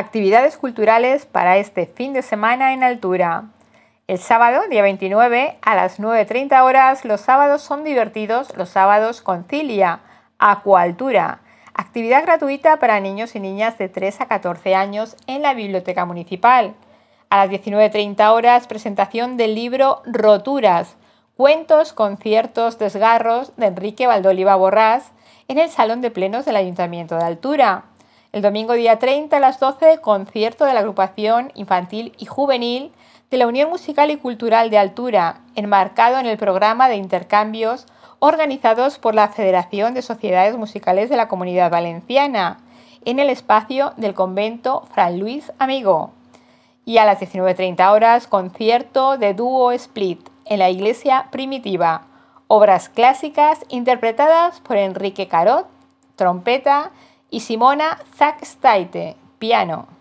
Actividades culturales para este fin de semana en altura. El sábado, día 29, a las 9.30 horas, los sábados son divertidos, los sábados concilia, acualtura. Actividad gratuita para niños y niñas de 3 a 14 años en la Biblioteca Municipal. A las 19.30 horas, presentación del libro Roturas, cuentos, conciertos, desgarros de Enrique Valdoliva Borrás en el Salón de Plenos del Ayuntamiento de Altura. El domingo día 30 a las 12, concierto de la agrupación infantil y juvenil de la Unión Musical y Cultural de Altura, enmarcado en el programa de intercambios organizados por la Federación de Sociedades Musicales de la Comunidad Valenciana, en el espacio del convento Fran Luis Amigo. Y a las 19.30 horas, concierto de dúo Split en la Iglesia Primitiva. Obras clásicas interpretadas por Enrique Carot, trompeta, y Simona Staite, piano.